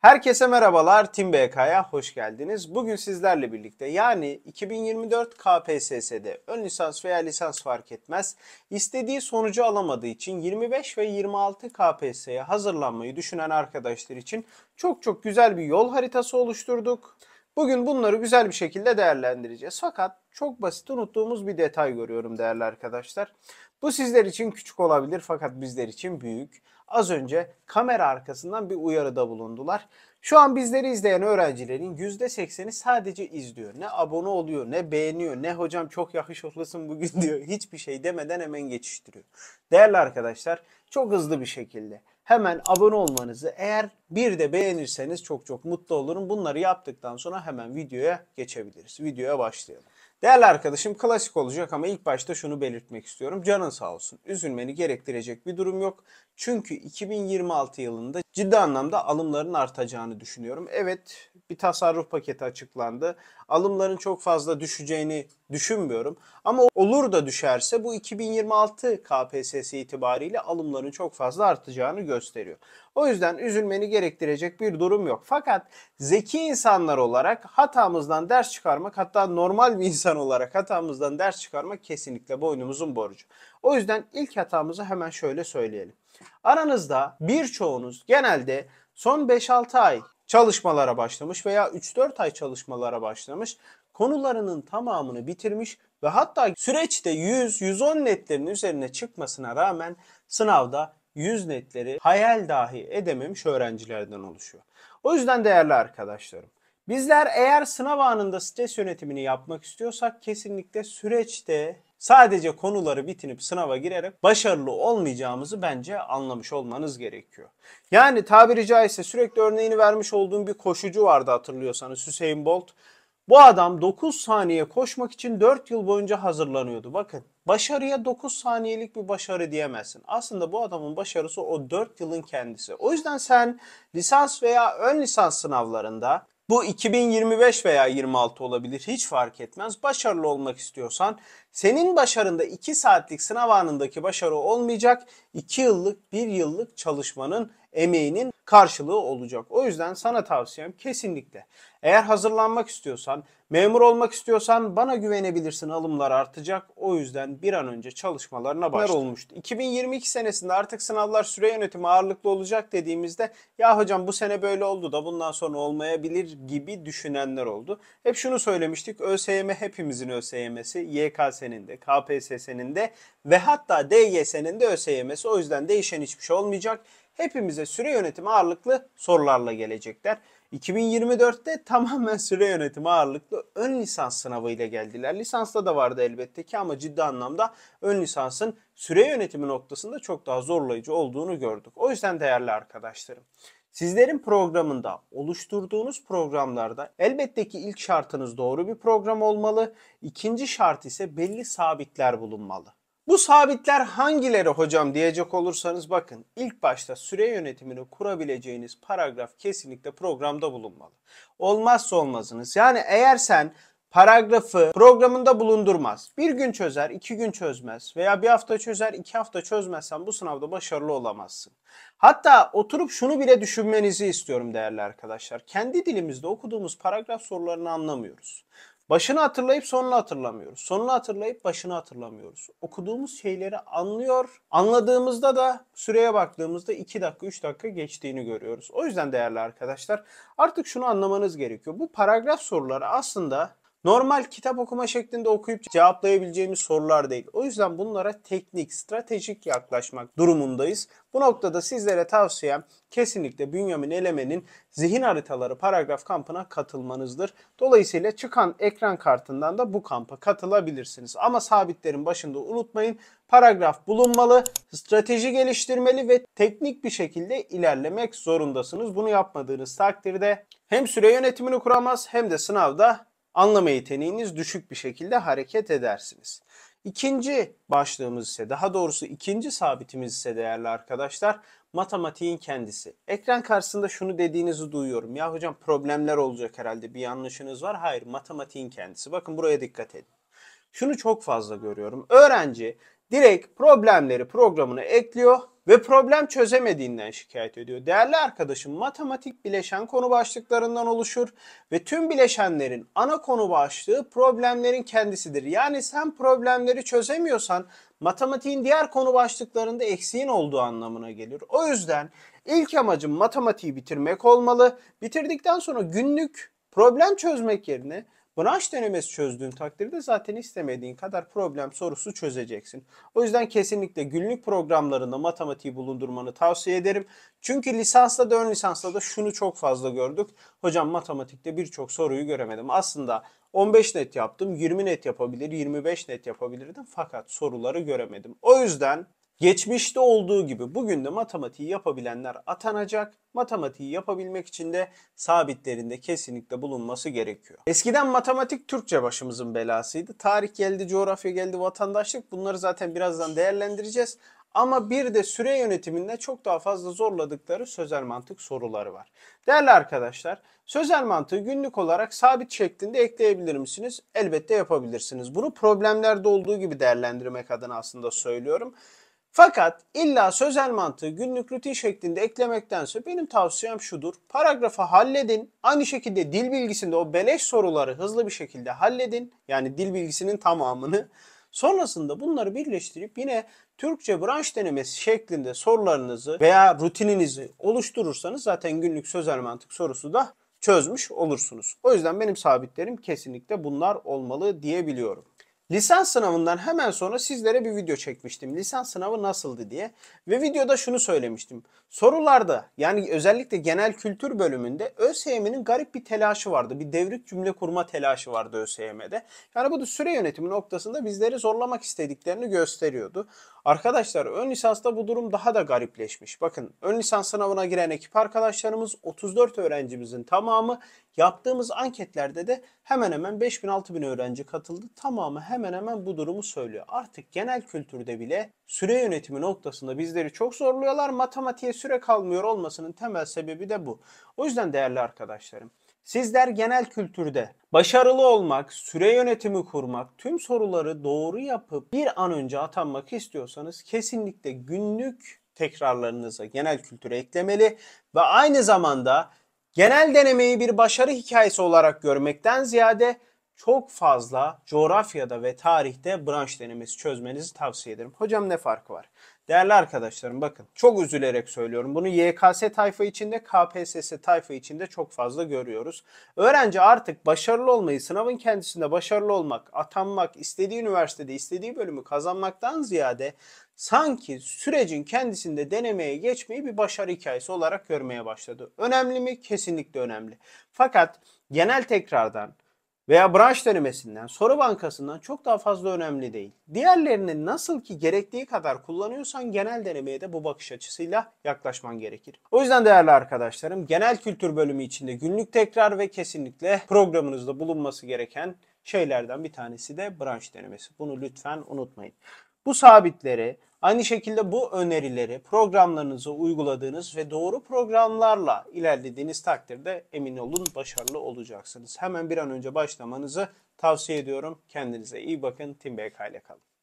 Herkese merhabalar, Tim BK'ya hoş geldiniz. Bugün sizlerle birlikte yani 2024 KPSS'de ön lisans veya lisans fark etmez, istediği sonucu alamadığı için 25 ve 26 KPSS'ye hazırlanmayı düşünen arkadaşlar için çok çok güzel bir yol haritası oluşturduk. Bugün bunları güzel bir şekilde değerlendireceğiz. Fakat çok basit unuttuğumuz bir detay görüyorum değerli arkadaşlar. Bu sizler için küçük olabilir fakat bizler için büyük az önce kamera arkasından bir uyarıda bulundular. Şu an bizleri izleyen öğrencilerin %80'i sadece izliyor. Ne abone oluyor, ne beğeniyor, ne hocam çok yakışıklısın bugün diyor. Hiçbir şey demeden hemen geçiştiriyor. Değerli arkadaşlar çok hızlı bir şekilde hemen abone olmanızı eğer bir de beğenirseniz çok çok mutlu olurum. Bunları yaptıktan sonra hemen videoya geçebiliriz. Videoya başlayalım. Değerli arkadaşım klasik olacak ama ilk başta şunu belirtmek istiyorum. Canın sağ olsun. Üzülmeni gerektirecek bir durum yok. Çünkü 2026 yılında ciddi anlamda alımların artacağını düşünüyorum. Evet bir tasarruf paketi açıklandı alımların çok fazla düşeceğini düşünmüyorum. Ama olur da düşerse bu 2026 KPSS itibariyle alımların çok fazla artacağını gösteriyor. O yüzden üzülmeni gerektirecek bir durum yok. Fakat zeki insanlar olarak hatamızdan ders çıkarmak hatta normal bir insan olarak hatamızdan ders çıkarmak kesinlikle boynumuzun borcu. O yüzden ilk hatamızı hemen şöyle söyleyelim. Aranızda birçoğunuz genelde son 5-6 ay çalışmalara başlamış veya 3-4 ay çalışmalara başlamış. Konularının tamamını bitirmiş ve hatta süreçte 100-110 netlerin üzerine çıkmasına rağmen sınavda 100 netleri hayal dahi edememiş öğrencilerden oluşuyor. O yüzden değerli arkadaşlarım, bizler eğer sınav anında stres yönetimini yapmak istiyorsak kesinlikle süreçte Sadece konuları bitinip sınava girerek başarılı olmayacağımızı bence anlamış olmanız gerekiyor. Yani tabiri caizse sürekli örneğini vermiş olduğum bir koşucu vardı hatırlıyorsanız Hüseyin Bolt. Bu adam 9 saniye koşmak için 4 yıl boyunca hazırlanıyordu. Bakın başarıya 9 saniyelik bir başarı diyemezsin. Aslında bu adamın başarısı o 4 yılın kendisi. O yüzden sen lisans veya ön lisans sınavlarında bu 2025 veya 26 olabilir hiç fark etmez. Başarılı olmak istiyorsan senin başarında 2 saatlik sınav anındaki başarı olmayacak. 2 yıllık, 1 yıllık çalışmanın, emeğinin karşılığı olacak. O yüzden sana tavsiyem kesinlikle eğer hazırlanmak istiyorsan, memur olmak istiyorsan bana güvenebilirsin. Alımlar artacak. O yüzden bir an önce çalışmalarına başla. olmuştu. 2022 senesinde artık sınavlar süre yönetimi ağırlıklı olacak dediğimizde ya hocam bu sene böyle oldu da bundan sonra olmayabilir gibi düşünenler oldu. Hep şunu söylemiştik. ÖSYM hepimizin ÖSYM'si, YKS KKS'nin de, KPSS'nin de ve hatta DGS'nin de ÖSYM'si. O yüzden değişen hiçbir şey olmayacak. Hepimize süre yönetimi ağırlıklı sorularla gelecekler. 2024'te tamamen süre yönetimi ağırlıklı ön lisans sınavı ile geldiler. Lisansta da vardı elbette ki ama ciddi anlamda ön lisansın süre yönetimi noktasında çok daha zorlayıcı olduğunu gördük. O yüzden değerli arkadaşlarım. Sizlerin programında, oluşturduğunuz programlarda elbette ki ilk şartınız doğru bir program olmalı. İkinci şart ise belli sabitler bulunmalı. Bu sabitler hangileri hocam diyecek olursanız bakın ilk başta süre yönetimini kurabileceğiniz paragraf kesinlikle programda bulunmalı. Olmazsa olmazınız. Yani eğer sen paragrafı programında bulundurmaz. Bir gün çözer, iki gün çözmez veya bir hafta çözer, iki hafta çözmezsen bu sınavda başarılı olamazsın. Hatta oturup şunu bile düşünmenizi istiyorum değerli arkadaşlar. Kendi dilimizde okuduğumuz paragraf sorularını anlamıyoruz. Başını hatırlayıp sonunu hatırlamıyoruz. Sonunu hatırlayıp başını hatırlamıyoruz. Okuduğumuz şeyleri anlıyor. Anladığımızda da süreye baktığımızda 2 dakika 3 dakika geçtiğini görüyoruz. O yüzden değerli arkadaşlar artık şunu anlamanız gerekiyor. Bu paragraf soruları aslında normal kitap okuma şeklinde okuyup cevaplayabileceğimiz sorular değil. O yüzden bunlara teknik, stratejik yaklaşmak durumundayız. Bu noktada sizlere tavsiyem kesinlikle Bünyamin Eleme'nin zihin haritaları paragraf kampına katılmanızdır. Dolayısıyla çıkan ekran kartından da bu kampa katılabilirsiniz. Ama sabitlerin başında unutmayın paragraf bulunmalı, strateji geliştirmeli ve teknik bir şekilde ilerlemek zorundasınız. Bunu yapmadığınız takdirde hem süre yönetimini kuramaz hem de sınavda anlama yeteneğiniz düşük bir şekilde hareket edersiniz. İkinci başlığımız ise daha doğrusu ikinci sabitimiz ise değerli arkadaşlar matematiğin kendisi. Ekran karşısında şunu dediğinizi duyuyorum. Ya hocam problemler olacak herhalde bir yanlışınız var. Hayır matematiğin kendisi. Bakın buraya dikkat edin. Şunu çok fazla görüyorum. Öğrenci direkt problemleri programına ekliyor ve problem çözemediğinden şikayet ediyor. Değerli arkadaşım matematik bileşen konu başlıklarından oluşur ve tüm bileşenlerin ana konu başlığı problemlerin kendisidir. Yani sen problemleri çözemiyorsan matematiğin diğer konu başlıklarında eksiğin olduğu anlamına gelir. O yüzden ilk amacım matematiği bitirmek olmalı. Bitirdikten sonra günlük problem çözmek yerine Branş denemesi çözdüğün takdirde zaten istemediğin kadar problem sorusu çözeceksin. O yüzden kesinlikle günlük programlarında matematiği bulundurmanı tavsiye ederim. Çünkü lisansla da ön lisansla da şunu çok fazla gördük. Hocam matematikte birçok soruyu göremedim. Aslında 15 net yaptım, 20 net yapabilir, 25 net yapabilirdim fakat soruları göremedim. O yüzden Geçmişte olduğu gibi bugün de matematiği yapabilenler atanacak. Matematiği yapabilmek için de sabitlerinde kesinlikle bulunması gerekiyor. Eskiden matematik Türkçe başımızın belasıydı. Tarih geldi, coğrafya geldi, vatandaşlık bunları zaten birazdan değerlendireceğiz. Ama bir de süre yönetiminde çok daha fazla zorladıkları sözel mantık soruları var. Değerli arkadaşlar, sözel mantığı günlük olarak sabit şeklinde ekleyebilir misiniz? Elbette yapabilirsiniz. Bunu problemlerde olduğu gibi değerlendirmek adına aslında söylüyorum. Fakat illa sözel mantığı günlük rutin şeklinde eklemektense benim tavsiyem şudur. Paragrafı halledin. Aynı şekilde dil bilgisinde o beleş soruları hızlı bir şekilde halledin. Yani dil bilgisinin tamamını. Sonrasında bunları birleştirip yine Türkçe branş denemesi şeklinde sorularınızı veya rutininizi oluşturursanız zaten günlük sözel mantık sorusu da çözmüş olursunuz. O yüzden benim sabitlerim kesinlikle bunlar olmalı diyebiliyorum. Lisans sınavından hemen sonra sizlere bir video çekmiştim. Lisans sınavı nasıldı diye. Ve videoda şunu söylemiştim. Sorularda yani özellikle genel kültür bölümünde ÖSYM'nin garip bir telaşı vardı. Bir devrik cümle kurma telaşı vardı ÖSYM'de. Yani bu da süre yönetimi noktasında bizleri zorlamak istediklerini gösteriyordu. Arkadaşlar ön lisansta bu durum daha da garipleşmiş. Bakın ön lisans sınavına giren ekip arkadaşlarımız 34 öğrencimizin tamamı yaptığımız anketlerde de hemen hemen 5000-6000 öğrenci katıldı. Tamamı hemen hemen hemen bu durumu söylüyor. Artık genel kültürde bile süre yönetimi noktasında bizleri çok zorluyorlar. Matematiğe süre kalmıyor olmasının temel sebebi de bu. O yüzden değerli arkadaşlarım Sizler genel kültürde başarılı olmak, süre yönetimi kurmak, tüm soruları doğru yapıp bir an önce atanmak istiyorsanız kesinlikle günlük tekrarlarınıza genel kültüre eklemeli ve aynı zamanda genel denemeyi bir başarı hikayesi olarak görmekten ziyade çok fazla coğrafyada ve tarihte branş denemesi çözmenizi tavsiye ederim. Hocam ne farkı var? Değerli arkadaşlarım bakın çok üzülerek söylüyorum. Bunu YKS tayfa içinde, KPSS tayfa içinde çok fazla görüyoruz. Öğrenci artık başarılı olmayı, sınavın kendisinde başarılı olmak, atanmak, istediği üniversitede, istediği bölümü kazanmaktan ziyade sanki sürecin kendisinde denemeye geçmeyi bir başarı hikayesi olarak görmeye başladı. Önemli mi? Kesinlikle önemli. Fakat genel tekrardan veya branş denemesinden, soru bankasından çok daha fazla önemli değil. Diğerlerini nasıl ki gerektiği kadar kullanıyorsan genel denemeye de bu bakış açısıyla yaklaşman gerekir. O yüzden değerli arkadaşlarım genel kültür bölümü içinde günlük tekrar ve kesinlikle programınızda bulunması gereken şeylerden bir tanesi de branş denemesi. Bunu lütfen unutmayın. Bu sabitleri aynı şekilde bu önerileri programlarınıza uyguladığınız ve doğru programlarla ilerlediğiniz takdirde emin olun başarılı olacaksınız. Hemen bir an önce başlamanızı tavsiye ediyorum. Kendinize iyi bakın. Tim BK kalın.